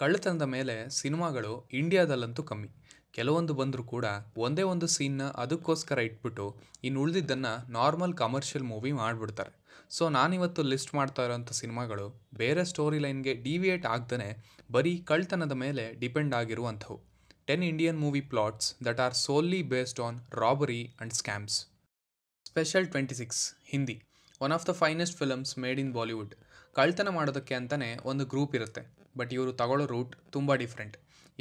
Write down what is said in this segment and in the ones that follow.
ಕಳ್ಳತನದ ಮೇಲೆ ಸಿನಿಮಾಗಳು ಇಂಡಿಯಾದಲ್ಲಂತೂ ಕಮ್ಮಿ ಕೆಲವೊಂದು ಬಂದರೂ ಕೂಡ ಒಂದೇ ಒಂದು ಸೀನ್ನ ಅದಕ್ಕೋಸ್ಕರ ಇಟ್ಬಿಟ್ಟು ಇನ್ನು ಉಳಿದಿದ್ದನ್ನು ನಾರ್ಮಲ್ ಕಮರ್ಷಿಯಲ್ ಮೂವಿ ಮಾಡಿಬಿಡ್ತಾರೆ ಸೊ ನಾನಿವತ್ತು ಲಿಸ್ಟ್ ಮಾಡ್ತಾ ಇರೋಂಥ ಸಿನಿಮಾಗಳು ಬೇರೆ ಸ್ಟೋರಿ ಲೈನ್ಗೆ ಡಿವಿಯೇಟ್ ಆಗ್ದೇ ಬರೀ ಕಳ್ಳತನದ ಮೇಲೆ ಡಿಪೆಂಡ್ ಆಗಿರುವಂಥವು ten Indian movie plots that are solely based on robbery and scams special twenty six Hindi one of the finest films made in Bollywood ಕಳ್ತನ ಮಾಡೋದಕ್ಕೆ ಅಂತಲೇ ಒಂದು ಗ್ರೂಪ್ ಇರುತ್ತೆ ಬಟ್ ಇವರು ತಗೊಳ್ಳೋ ರೂಟ್ ತುಂಬ ಡಿಫ್ರೆಂಟ್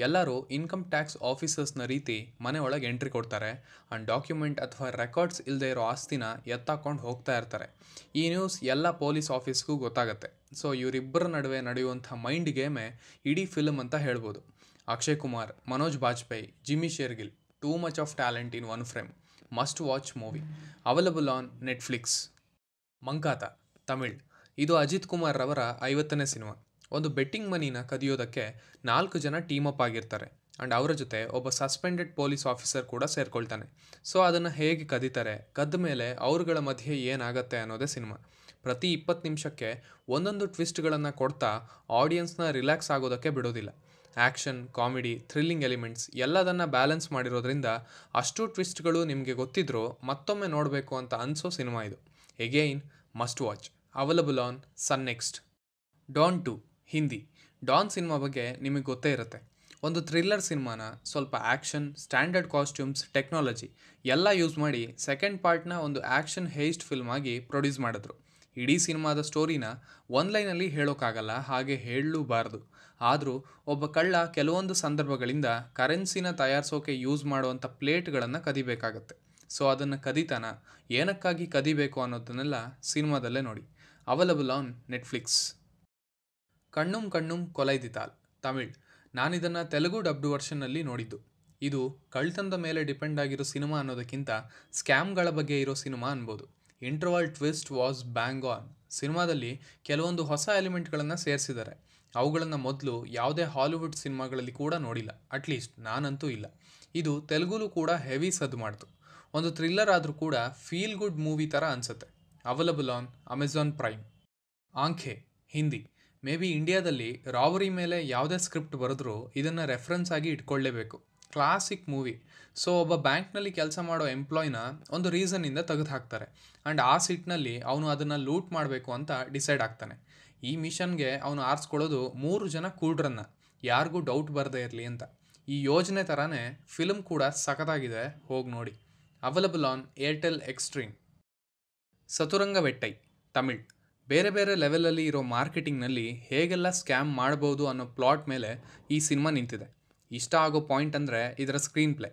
ಎಲ್ಲರೂ ಇನ್ಕಮ್ ಟ್ಯಾಕ್ಸ್ ಆಫೀಸರ್ಸ್ನ ರೀತಿ ಮನೆ ಒಳಗೆ ಎಂಟ್ರಿ ಕೊಡ್ತಾರೆ ಆ್ಯಂಡ್ ಡಾಕ್ಯುಮೆಂಟ್ ಅಥವಾ ರೆಕಾರ್ಡ್ಸ್ ಇಲ್ಲದೆ ಇರೋ ಆಸ್ತಿನ ಎತ್ತಾಕೊಂಡು ಹೋಗ್ತಾ ಇರ್ತಾರೆ ಈ ನ್ಯೂಸ್ ಎಲ್ಲ ಪೊಲೀಸ್ ಆಫೀಸ್ಗೂ ಗೊತ್ತಾಗುತ್ತೆ ಸೊ ಇವರಿಬ್ಬರ ನಡುವೆ ನಡೆಯುವಂಥ ಮೈಂಡ್ ಗೇಮೆ ಇಡೀ ಫಿಲಮ್ ಅಂತ ಹೇಳ್ಬೋದು Akshay Kumar Manoj Bajpayee Jimmy Shergill too much of talent in one frame must watch movie available on Netflix Mankatha Tamil ಇದು ಅಜಿತ್ ಕುಮಾರ್ ರವರ ಐವತ್ತನೇ ಸಿನಿಮಾ ಒಂದು ಬೆಟ್ಟಿಂಗ್ ಮನಿನ ಕದಿಯೋದಕ್ಕೆ ನಾಲ್ಕು ಜನ ಟೀಮ್ ಅಪ್ ಆಗಿರ್ತಾರೆ ಆ್ಯಂಡ್ ಅವರ ಜೊತೆ ಒಬ್ಬ ಸಸ್ಪೆಂಡೆಡ್ ಪೊಲೀಸ್ ಆಫೀಸರ್ ಕೂಡ ಸೇರ್ಕೊಳ್ತಾನೆ ಸೊ ಅದನ್ನು ಹೇಗೆ ಕದೀತಾರೆ ಕದ್ದ ಮೇಲೆ ಅವರುಗಳ ಮಧ್ಯೆ ಏನಾಗತ್ತೆ ಅನ್ನೋದೇ ಸಿನಿಮಾ ಪ್ರತಿ ಇಪ್ಪತ್ತು ನಿಮಿಷಕ್ಕೆ ಒಂದೊಂದು ಟ್ವಿಸ್ಟ್ಗಳನ್ನು ಕೊಡ್ತಾ ಆಡಿಯನ್ಸ್ನ ರಿಲ್ಯಾಕ್ಸ್ ಆಗೋದಕ್ಕೆ ಬಿಡೋದಿಲ್ಲ ಆ್ಯಕ್ಷನ್ ಕಾಮಿಡಿ ಥ್ರಿಲ್ಲಿಂಗ್ ಎಲಿಮೆಂಟ್ಸ್ ಎಲ್ಲದನ್ನು ಬ್ಯಾಲೆನ್ಸ್ ಮಾಡಿರೋದ್ರಿಂದ ಅಷ್ಟು ಟ್ವಿಸ್ಟ್ಗಳು ನಿಮಗೆ ಗೊತ್ತಿದ್ರೂ ಮತ್ತೊಮ್ಮೆ ನೋಡಬೇಕು ಅಂತ ಅನಿಸೋ ಸಿನಿಮಾ ಇದು again must watch available on Sun Next Don two Hindi Don cinema ಬಗ್ಗೆ ನಿಮಗೆ ಗೊತ್ತೇ ಇರುತ್ತೆ ಒಂದು ಥ್ರಿಲ್ಲರ್ ಸಿನಿಮಾನ ಸ್ವಲ್ಪ ಆ್ಯಕ್ಷನ್ ಸ್ಟ್ಯಾಂಡರ್ಡ್ ಕಾಸ್ಟ್ಯೂಮ್ಸ್ ಟೆಕ್ನಾಲಜಿ ಎಲ್ಲ ಯೂಸ್ ಮಾಡಿ ಸೆಕೆಂಡ್ ಪಾರ್ಟ್ನ ಒಂದು ಆ್ಯಕ್ಷನ್ ಹೇಸ್ಟ್ ಫಿಲ್ಮ್ ಆಗಿ ಪ್ರೊಡ್ಯೂಸ್ ಮಾಡಿದ್ರು ಇಡೀ ಸಿನಿಮಾದ ಸ್ಟೋರಿನ ಒಂದು ಲೈನಲ್ಲಿ ಹೇಳೋಕ್ಕಾಗಲ್ಲ ಹಾಗೆ ಹೇಳಲೂಬಾರ್ದು ಆದರೂ ಒಬ್ಬ ಕಳ್ಳ ಕೆಲವೊಂದು ಸಂದರ್ಭಗಳಿಂದ ಕರೆನ್ಸಿನ ತಯಾರಿಸೋಕೆ ಯೂಸ್ ಮಾಡುವಂಥ ಪ್ಲೇಟ್ಗಳನ್ನು ಕದಿಬೇಕಾಗತ್ತೆ ಸೊ ಅದನ್ನು ಕದೀತಾನ ಏನಕ್ಕಾಗಿ ಕದಿಬೇಕು ಅನ್ನೋದನ್ನೆಲ್ಲ ಸಿನಿಮಾದಲ್ಲೇ ನೋಡಿ available on Netflix Kannum Kannum Kollaiyadithaal Tamil ನಾನಿದನ್ನು ತೆಲುಗು ಡಬ್ಡು ವರ್ಷನ್ನಲ್ಲಿ ನೋಡಿದ್ದು ಇದು ಕಳ್ತನದ ಮೇಲೆ ಡಿಪೆಂಡ್ ಆಗಿರೋ ಸಿನಿಮಾ ಅನ್ನೋದಕ್ಕಿಂತ ಸ್ಕ್ಯಾಮ್ಗಳ ಬಗ್ಗೆ ಇರೋ ಸಿನಿಮಾ ಅನ್ಬೋದು interval twist was bang on ಸಿನಿಮಾದಲ್ಲಿ ಕೆಲವೊಂದು ಹೊಸ ಎಲಿಮೆಂಟ್ಗಳನ್ನು ಸೇರಿಸಿದ್ದಾರೆ ಅವುಗಳನ್ನು ಮೊದಲು ಯಾವುದೇ ಹಾಲಿವುಡ್ ಸಿನಿಮಾಗಳಲ್ಲಿ ಕೂಡ ನೋಡಿಲ್ಲ ಅಟ್ಲೀಸ್ಟ್ ನಾನಂತೂ ಇಲ್ಲ ಇದು ತೆಲುಗುಲು ಕೂಡ ಹೆವಿ ಸದ್ದು ಮಾಡ್ತು ಒಂದು ಥ್ರಿಲ್ಲರ್ ಆದರೂ ಕೂಡ ಫೀಲ್ ಗುಡ್ ಮೂವಿ ಥರ ಅನಿಸುತ್ತೆ available on Amazon Prime Aankhen Hindi maybe ಇಂಡಿಯಾದಲ್ಲಿ ರಾವರಿ ಮೇಲೆ ಯಾವುದೇ ಸ್ಕ್ರಿಪ್ಟ್ ಬರೆದ್ರೂ ಇದನ್ನು ರೆಫರೆನ್ಸ್ ಆಗಿ ಇಟ್ಕೊಳ್ಳೇಬೇಕು ಕ್ಲಾಸಿಕ್ ಮೂವಿ ಸೊ ಒಬ್ಬ ಬ್ಯಾಂಕ್ನಲ್ಲಿ ಕೆಲಸ ಮಾಡೋ ಎಂಪ್ಲಾಯ್ನ ಒಂದು ರೀಸನ್ನಿಂದ ತೆಗೆದು ಹಾಕ್ತಾರೆ ಆ್ಯಂಡ್ ಆ ಸೀಟ್ನಲ್ಲಿ ಅವನು ಅದನ್ನು ಲೂಟ್ ಮಾಡಬೇಕು ಅಂತ ಡಿಸೈಡ್ ಆಗ್ತಾನೆ ಈ ಮಿಷನ್ಗೆ ಅವನು ಆರಿಸ್ಕೊಳ್ಳೋದು ಮೂರು ಜನ ಕೂಡ್ರನ್ನ ಯಾರಿಗೂ ಡೌಟ್ ಬರದೇ ಇರಲಿ ಅಂತ ಈ ಯೋಜನೆ ಥರನೇ ಫಿಲ್ಮ್ ಕೂಡ ಸಖತ್ತಾಗಿದೆ ಹೋಗಿ ನೋಡಿ available on Airtel Xstream Sathuranga Vettai Tamil ಬೇರೆ ಬೇರೆ ಲೆವೆಲಲ್ಲಿ ಇರೋ ಮಾರ್ಕೆಟಿಂಗ್ನಲ್ಲಿ ಹೇಗೆಲ್ಲ ಸ್ಕ್ಯಾಮ್ ಮಾಡ್ಬೋದು ಅನ್ನೋ ಪ್ಲಾಟ್ ಮೇಲೆ ಈ ಸಿನಿಮಾ ನಿಂತಿದೆ ಇಷ್ಟ ಆಗೋ ಪಾಯಿಂಟ್ ಅಂದರೆ ಇದರ ಸ್ಕ್ರೀನ್ ಪ್ಲೇ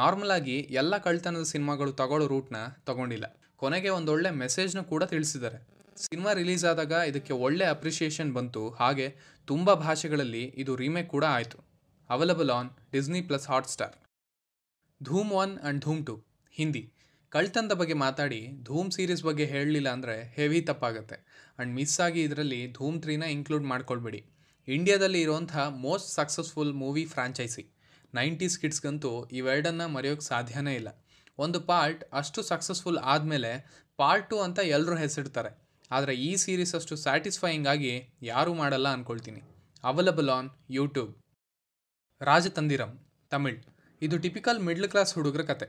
ನಾರ್ಮಲ್ ಆಗಿ ಎಲ್ಲ ಕಳ್ತನದ ಸಿನಿಮಾಗಳು ತಗೊಳ್ಳೋ ರೂಟ್ನ ತಗೊಂಡಿಲ್ಲ ಕೊನೆಗೆ ಒಂದೊಳ್ಳೆ ಮೆಸೇಜ್ನ ಕೂಡ ತಿಳಿಸಿದ್ದಾರೆ ಸಿನಿಮಾ ರಿಲೀಸ್ ಆದಾಗ ಇದಕ್ಕೆ ಒಳ್ಳೆ ಅಪ್ರಿಷಿಯೇಷನ್ ಬಂತು ಹಾಗೆ ತುಂಬ ಭಾಷೆಗಳಲ್ಲಿ ಇದು ರೀಮೇಕ್ ಕೂಡ ಆಯಿತು available on Disney plus Hotstar Dhoom one and Dhoom two Hindi ಕಳ್ತನದ ಬಗ್ಗೆ ಮಾತಾಡಿ ಧೂಮ್ ಸೀರೀಸ್ ಬಗ್ಗೆ ಹೇಳಲಿಲ್ಲ ಅಂದರೆ ಹೆವಿ ತಪ್ಪಾಗುತ್ತೆ ಆ್ಯಂಡ್ ಮಿಸ್ ಆಗಿ ಇದರಲ್ಲಿ ಧೂಮ್ ತ್ರೀನ ಇನ್ಕ್ಲೂಡ್ ಮಾಡ್ಕೊಳ್ಬೇಡಿ ಇಂಡಿಯಾದಲ್ಲಿ ಇರುವಂಥ most successful movie franchise nineties ಕಿಡ್ಸ್ಗಂತೂ ಇವೆರಡನ್ನು ಮರೆಯೋಕ್ಕೆ ಸಾಧ್ಯನೇ ಇಲ್ಲ ಒಂದು ಪಾರ್ಟ್ ಅಷ್ಟು ಸಕ್ಸಸ್ಫುಲ್ ಆದಮೇಲೆ ಪಾರ್ಟ್ ಟು ಅಂತ ಎಲ್ಲರೂ ಹೆಸರಿಡ್ತಾರೆ ಆದರೆ ಈ ಸೀರೀಸ್ ಅಷ್ಟು ಸ್ಯಾಟಿಸ್ಫೈಯಿಂಗ್ ಆಗಿ ಯಾರೂ ಮಾಡಲ್ಲ ಅಂದ್ಕೊಳ್ತೀನಿ available on YouTube Rajathandhiram Tamil ಇದು ಟಿಪಿಕಲ್ ಮಿಡ್ಲ್ ಕ್ಲಾಸ್ ಹುಡುಗರ ಕತೆ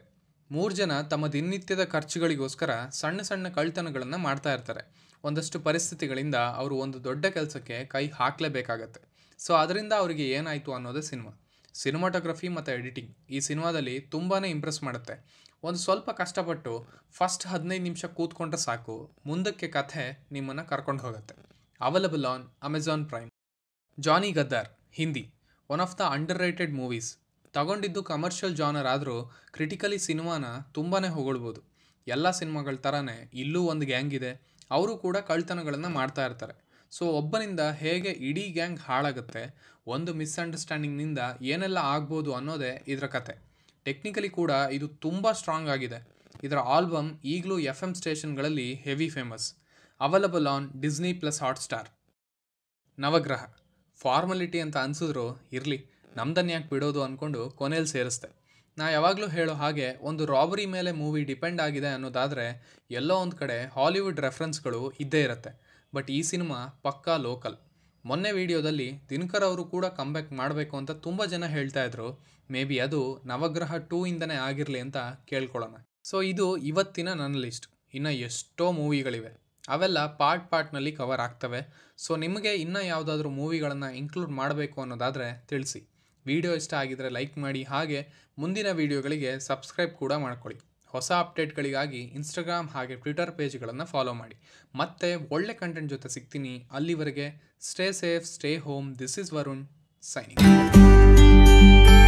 ಮೂರು ಜನ ತಮ್ಮ ದಿನನಿತ್ಯದ ಖರ್ಚುಗಳಿಗೋಸ್ಕರ ಸಣ್ಣ ಸಣ್ಣ ಕಳ್ತನಗಳನ್ನು ಮಾಡ್ತಾ ಇರ್ತಾರೆ ಒಂದಷ್ಟು ಪರಿಸ್ಥಿತಿಗಳಿಂದ ಅವರು ಒಂದು ದೊಡ್ಡ ಕೆಲಸಕ್ಕೆ ಕೈ ಹಾಕಲೇಬೇಕಾಗತ್ತೆ ಸೊ ಅದರಿಂದ ಅವರಿಗೆ ಏನಾಯಿತು ಅನ್ನೋದೇ ಸಿನಿಮಾ ಸಿನಿಮಾಟೋಗ್ರಫಿ ಮತ್ತು ಎಡಿಟಿಂಗ್ ಈ ಸಿನಿಮಾದಲ್ಲಿ ತುಂಬಾ ಇಂಪ್ರೆಸ್ ಮಾಡುತ್ತೆ ಒಂದು ಸ್ವಲ್ಪ ಕಷ್ಟಪಟ್ಟು ಫಸ್ಟ್ ಹದಿನೈದು ನಿಮಿಷ ಕೂತ್ಕೊಂಡ್ರೆ ಸಾಕು ಮುಂದಕ್ಕೆ ಕಥೆ ನಿಮ್ಮನ್ನು ಕರ್ಕೊಂಡು ಹೋಗುತ್ತೆ available on Amazon Prime Johnny Gaddaar Hindi one of the underrated movies ತಗೊಂಡಿದ್ದು ಕಮರ್ಷಿಯಲ್ ಜಾನರ್ ಆದರೂ ಕ್ರಿಟಿಕಲಿ ಸಿನಿಮಾನ ತುಂಬಾ ಹೊಗಳ್ಬೋದು ಎಲ್ಲ ಸಿನಿಮಾಗಳ ಥರನೇ ಇಲ್ಲೂ ಒಂದು ಗ್ಯಾಂಗ್ ಇದೆ ಅವರು ಕೂಡ ಕಳ್ತನಗಳನ್ನು ಮಾಡ್ತಾ ಇರ್ತಾರೆ ಸೊ ಒಬ್ಬನಿಂದ ಹೇಗೆ ಇಡೀ ಗ್ಯಾಂಗ್ ಹಾಳಾಗುತ್ತೆ ಒಂದು ಮಿಸ್ಅಂಡರ್ಸ್ಟ್ಯಾಂಡಿಂಗ್ನಿಂದ ಏನೆಲ್ಲ ಆಗ್ಬೋದು ಅನ್ನೋದೇ ಇದರ ಕತೆ ಟೆಕ್ನಿಕಲಿ ಕೂಡ ಇದು ತುಂಬ ಸ್ಟ್ರಾಂಗ್ ಆಗಿದೆ ಇದರ ಆಲ್ಬಮ್ ಈಗಲೂ ಎಫ್ ಎಮ್ ಸ್ಟೇಷನ್ಗಳಲ್ಲಿ heavy famous available on Disney plus Hotstar Navagraha formality ಅಂತ ಅನಿಸಿದ್ರು ಇರಲಿ ನಮ್ದನ್ನು ಯಾಕೆ ಬಿಡೋದು ಅಂದ್ಕೊಂಡು ಕೊನೆಯಲ್ಲಿ ಸೇರಿಸ್ದೆ ನಾ ಯಾವಾಗಲೂ ಹೇಳೋ ಹಾಗೆ ಒಂದು ರಾಬರಿ ಮೇಲೆ ಮೂವಿ ಡಿಪೆಂಡ್ ಆಗಿದೆ ಅನ್ನೋದಾದರೆ ಎಲ್ಲೋ ಒಂದು ಕಡೆ ಹಾಲಿವುಡ್ ರೆಫರೆನ್ಸ್ಗಳು ಇದ್ದೇ ಇರುತ್ತೆ ಬಟ್ ಈ ಸಿನಿಮಾ ಪಕ್ಕಾ ಲೋಕಲ್ ಮೊನ್ನೆ ವಿಡಿಯೋದಲ್ಲಿ ದಿನಕರ್ ಅವರು ಕೂಡ ಬ್ಯಾಕ್ ಮಾಡಬೇಕು ಅಂತ ತುಂಬ ಜನ ಹೇಳ್ತಾ ಇದ್ರು ಮೇ ಬಿ ಅದು ನವಗ್ರಹ ಟೂ ಇಂದನೇ ಆಗಿರಲಿ ಅಂತ ಕೇಳ್ಕೊಳ್ಳೋಣ ಸೊ ಇದು ಇವತ್ತಿನ ನನ್ನ ಲಿಸ್ಟ್ ಇನ್ನು ಎಷ್ಟೋ ಮೂವಿಗಳಿವೆ ಅವೆಲ್ಲ ಪಾರ್ಟ್ ಪಾರ್ಟ್ನಲ್ಲಿ ಕವರ್ ಆಗ್ತವೆ ಸೊ ನಿಮಗೆ ಇನ್ನೂ ಯಾವುದಾದ್ರೂ ಮೂವಿಗಳನ್ನು ಇನ್ಕ್ಲೂಡ್ ಮಾಡಬೇಕು ಅನ್ನೋದಾದರೆ ತಿಳಿಸಿ ವಿಡಿಯೋ ಇಷ್ಟ ಆಗಿದರೆ ಲೈಕ್ ಮಾಡಿ ಹಾಗೆ ಮುಂದಿನ ವಿಡಿಯೋಗಳಿಗೆ ಸಬ್ಸ್ಕ್ರೈಬ್ ಕೂಡ ಮಾಡ್ಕೊಳ್ಳಿ ಹೊಸ ಅಪ್ಡೇಟ್ಗಳಿಗಾಗಿ ಇನ್ಸ್ಟಾಗ್ರಾಮ್ ಹಾಗೆ ಟ್ವಿಟರ್ ಪೇಜ್ಗಳನ್ನು ಫಾಲೋ ಮಾಡಿ ಮತ್ತೆ ಒಳ್ಳೆ ಕಂಟೆಂಟ್ ಜೊತೆ ಸಿಗ್ತೀನಿ ಅಲ್ಲಿವರೆಗೆ stay safe stay home this is Varun signing